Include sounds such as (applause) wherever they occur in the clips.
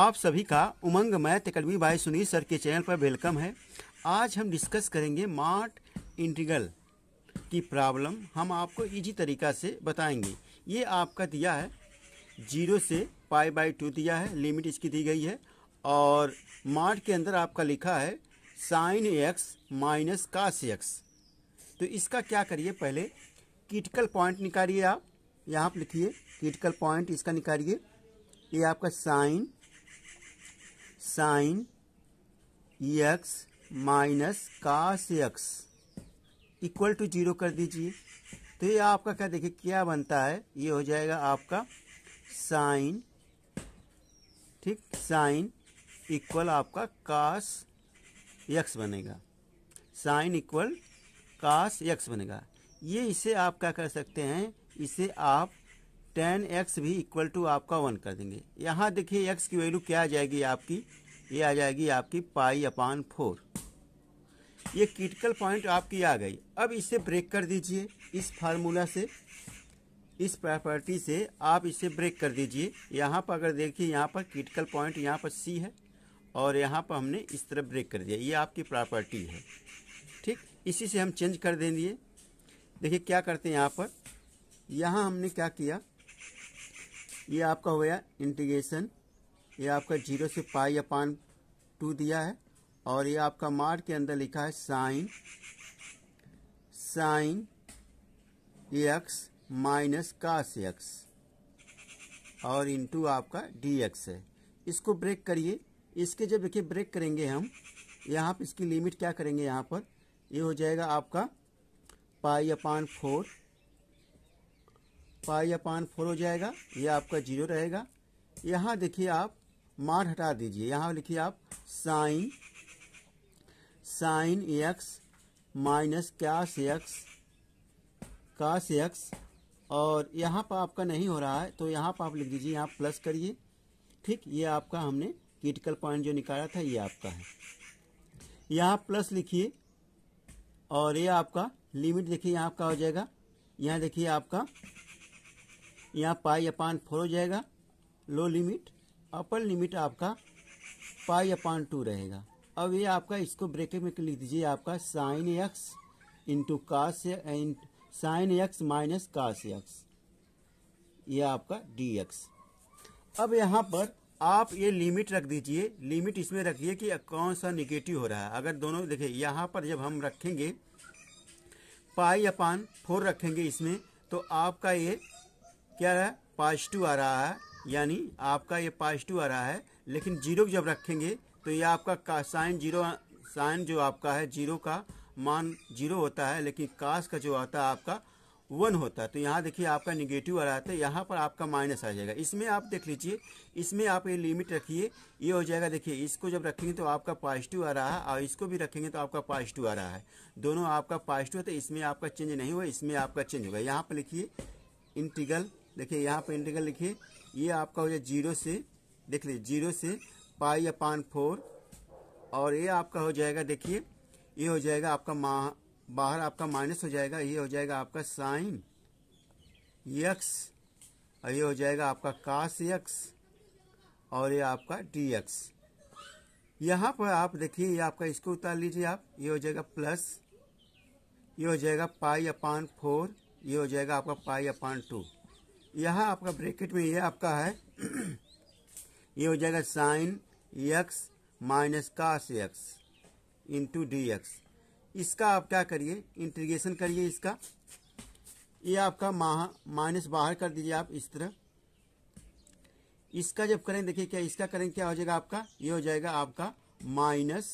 आप सभी का Umang math academy by Sunil sir के चैनल पर वेलकम है आज हम डिस्कस करेंगे मार्ट इंटीग्रल की प्रॉब्लम हम आपको इजी तरीका से बताएंगे ये आपका दिया है जीरो से पाई बाई टू दिया है लिमिट इसकी दी गई है और मार्ट के अंदर आपका लिखा है sine x minus cos x तो इसका क्या करिए पहले क्रिटिकल पॉइंट निकालिए आप यहाँ पर लिखिए क्रिटिकल पॉइंट इसका निकालिए ये आपका sine sine x minus cos x equal to zero कर दीजिए तो ये आपका क्या देखिए क्या बनता है ये हो जाएगा आपका साइन ठीक साइन इक्वल आपका कास एक्स बनेगा साइन इक्वल काश एक्स बनेगा ये इसे आप क्या कर सकते हैं इसे आप टेन एक्स भी इक्वल टू आपका वन कर देंगे यहाँ देखिए एक्स की वैल्यू क्या आ जाएगी आपकी ये आ जाएगी आपकी पाई अपान फोर ये क्रिटिकल पॉइंट आपकी आ गई अब इसे ब्रेक कर दीजिए इस फार्मूला से इस प्रॉपर्टी से आप इसे ब्रेक कर दीजिए यहाँ पर अगर देखिए यहाँ पर क्रिटिकल पॉइंट यहाँ पर सी है और यहाँ पर हमने इस तरह ब्रेक कर दिया ये आपकी प्रॉपर्टी है ठीक इसी से हम चेंज कर देंगे देखिए क्या करते हैं यहाँ पर यहाँ हमने क्या किया ये आपका हो गया इंटीग्रेशन ये आपका जीरो से पाई अपान टू दिया है और ये आपका मार के अंदर लिखा है sine sine x minus cos x और इंटू आपका डी एक्स है इसको ब्रेक करिए इसके जब देखिए ब्रेक करेंगे हम यहाँ पर इसकी लिमिट क्या करेंगे यहाँ पर ये यह हो जाएगा आपका पाई upon four pi upon four हो जाएगा ये आपका जीरो रहेगा यहाँ देखिए आप मार हटा दीजिए यहाँ लिखिए आप sine sine x minus cos x cos x और यहाँ पर आपका नहीं हो रहा है तो यहाँ पर आप लिख दीजिए यहाँ प्लस करिए ठीक ये आपका हमने क्रिटिकल पॉइंट जो निकाला था ये आपका है यहाँ प्लस लिखिए और ये आपका लिमिट देखिए यहाँ आपका हो जाएगा यहाँ देखिए आपका यहाँ पाई अपान फोर हो जाएगा लो लिमिट अपर लिमिट आपका पाई अपान टू रहेगा अब ये आपका इसको ब्रेकेट में लिख दीजिए आपका sine x into cos sine x minus cos x ये आपका डी एक्स अब यहाँ पर आप ये लिमिट रख दीजिए लिमिट इसमें रखिए कि कौन सा निगेटिव हो रहा है अगर दोनों देखिए यहाँ पर जब हम रखेंगे पाई अपान फोर रखेंगे इसमें तो आपका ये क्या रहा है पॉजिटिव आ रहा है यानी आपका ये पॉजिटिव आ रहा है लेकिन जीरो जब रखेंगे तो ये आपका साइन जीरो साइन जो आपका है जीरो का मान जीरो होता है लेकिन कास का जो आता है आपका वन होता है तो यहाँ देखिए आपका निगेटिव आ रहा था तो यहाँ पर आपका माइनस आ जाएगा इसमें आप देख लीजिए इसमें आप ये लिमिट रखिए ये हो जाएगा देखिए इसको जब रखेंगे तो आपका पॉजिटिव आ रहा है और इसको भी रखेंगे तो आपका पॉजिटिव आ रहा है दोनों आपका पॉजिटिव है तो इसमें आपका चेंज नहीं हुआ इसमें आपका चेंज होगा यहाँ पर लिखिए इंटीगल देखिए यहाँ पर इंटीग्रल लिखिए ये आपका हो जाए जीरो से देख लीजिए जीरो से पाई अपान फोर और ये आपका हो जाएगा देखिए ये हो जाएगा आपका बाहर आपका माइनस हो जाएगा ये हो जाएगा आपका साइन यक्स और ये हो जाएगा आपका काश यक्स और ये आपका डी एक्स यहाँ पर आप देखिए ये आपका इसको उतार लीजिए आप ये हो जाएगा प्लस ये हो जाएगा पाई अपान फोर ये हो जाएगा आपका पाई अपान टू यहाँ आपका ब्रैकेट में ये आपका है (clears throat) ये हो जाएगा sine x minus cos x into d x इसका आप क्या करिए इंटीग्रेशन करिए इसका ये आपका माह माइनस बाहर कर दीजिए आप इस तरह इसका जब करें देखिए क्या इसका करें क्या हो जाएगा आपका ये हो जाएगा आपका माइनस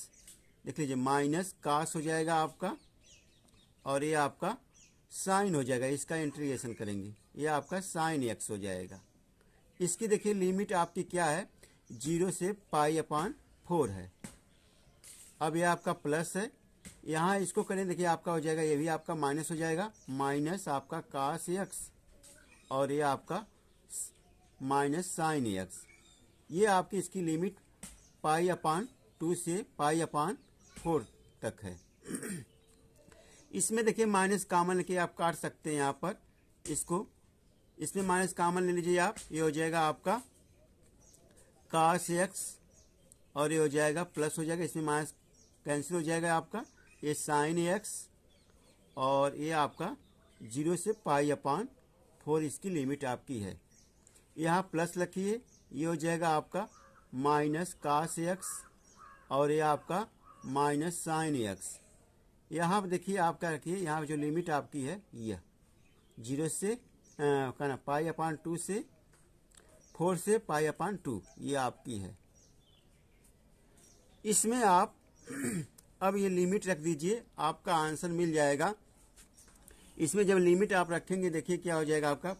देख लीजिए माइनस कास हो जाएगा आपका और ये आपका साइन हो जाएगा इसका इंट्रीगेशन करेंगे ये आपका साइन एक्स हो जाएगा इसकी देखिए लिमिट आपकी क्या है जीरो से पाई अपान फोर है अब ये आपका प्लस है यहाँ इसको करें देखिए आपका हो जाएगा ये भी आपका माइनस हो जाएगा माइनस आपका कास एक्स और ये आपका माइनस साइन एक्स ये आपकी इसकी लिमिट पाई अपान टू से पाई अपान फोर तक है इसमें देखिए माइनस कामन लेके आप काट सकते हैं यहाँ पर इसको इसमें माइनस कामन ले लीजिए आप ये हो जाएगा आपका काश एक्स और ये हो जाएगा प्लस हो जाएगा इसमें माइनस कैंसिल हो जाएगा आपका ये साइन एक्स और ये आपका जीरो से पाई अपान फोर इसकी लिमिट आपकी है यहाँ प्लस रखिए ये हो जाएगा आपका माइनस काश एक्स और ये आपका माइनस साइन एक्स यहाँ पर देखिए आपका रखिए यहाँ पर जो लिमिट आपकी है यह जीरो से क्या ना पाई अपान टू से फोर से पाई अपान टू ये आपकी है इसमें आप (clears throat) अब ये लिमिट रख दीजिए आपका आंसर मिल जाएगा इसमें जब लिमिट आप रखेंगे देखिए क्या हो जाएगा आपका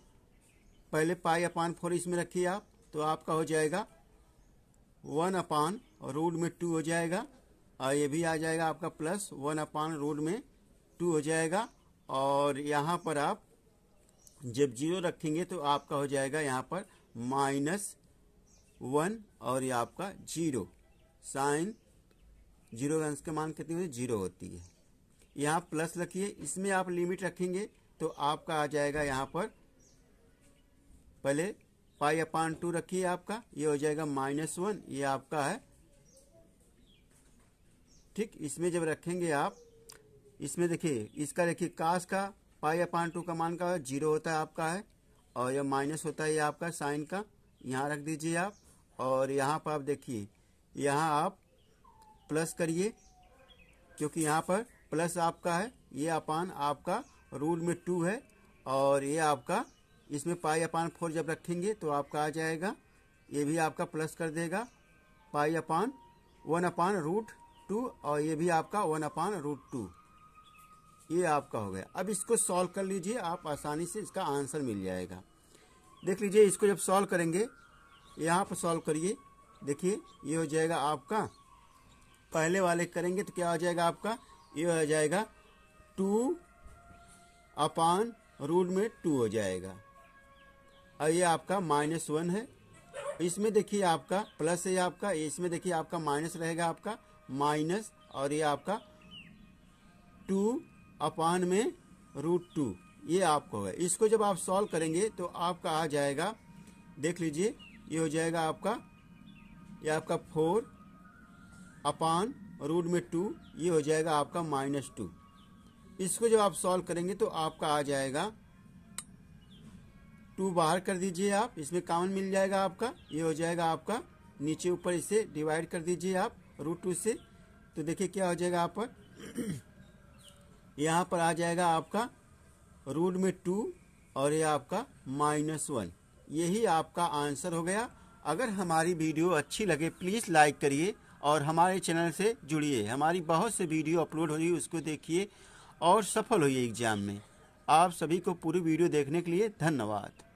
पहले पाई अपान फोर इसमें रखिए आप तो आपका हो जाएगा वन अपान और रूट में टू हो जाएगा और ये भी आ जाएगा आपका प्लस वन अपान रूट में टू हो जाएगा और यहाँ पर आप जब जीरो रखेंगे तो आपका हो जाएगा यहाँ पर माइनस वन और ये आपका जीरो साइन जीरो के मान कितनी होती है जीरो होती है यहाँ प्लस रखिए इसमें आप लिमिट रखेंगे तो आपका आ जाएगा यहाँ पर पहले पाई अपान टू रखिए आपका ये हो जाएगा माइनस वन ये आपका है ठीक इसमें जब रखेंगे आप इसमें देखिए इसका देखिए कास का पाई अपान टू का मान का जीरो होता है आपका है और यह माइनस होता है ये आपका साइन का यहाँ रख दीजिए आप और यहाँ पर आप देखिए यहाँ आप प्लस करिए क्योंकि यहाँ पर प्लस आपका है ये अपान आपका रूल में टू है और ये आपका इसमें पाई अपान फोर जब रखेंगे तो आपका आ जाएगा ये भी आपका प्लस कर देगा pi upon one upon root two और ये भी आपका वन अपान रूट टू ये आपका हो गया अब इसको सॉल्व कर लीजिए आप आसानी से इसका आंसर मिल जाएगा देख लीजिए इसको जब सॉल्व करेंगे यहाँ पर सॉल्व करिए देखिए ये हो जाएगा आपका पहले वाले करेंगे तो क्या हो जाएगा आपका ये हो जाएगा टू अपान रूट में टू हो जाएगा और ये आपका माइनस वन है इसमें देखिए आपका प्लस है आपका इसमें देखिए आपका माइनस रहेगा आपका माइनस और ये आपका टू अपान में रूट टू ये आपको होगा इसको जब आप सॉल्व करेंगे तो आपका आ जाएगा देख लीजिए ये हो जाएगा आपका ये आपका फोर अपान रूट में टू ये हो जाएगा आपका माइनस टू इसको जब आप सॉल्व करेंगे तो आपका आ जाएगा टू बाहर कर दीजिए आप इसमें कॉमन मिल जाएगा आपका ये हो जाएगा आपका नीचे ऊपर इसे डिवाइड कर दीजिए आप रूट टू से तो देखिए क्या हो जाएगा यहाँ पर (clears throat) यहाँ पर आ जाएगा आपका रूट में टू और ये आपका माइनस वन यही आपका आंसर हो गया अगर हमारी वीडियो अच्छी लगे प्लीज़ लाइक करिए और हमारे चैनल से जुड़िए हमारी बहुत से वीडियो अपलोड हो रही है उसको देखिए और सफल होइए एग्ज़ाम में आप सभी को पूरी वीडियो देखने के लिए धन्यवाद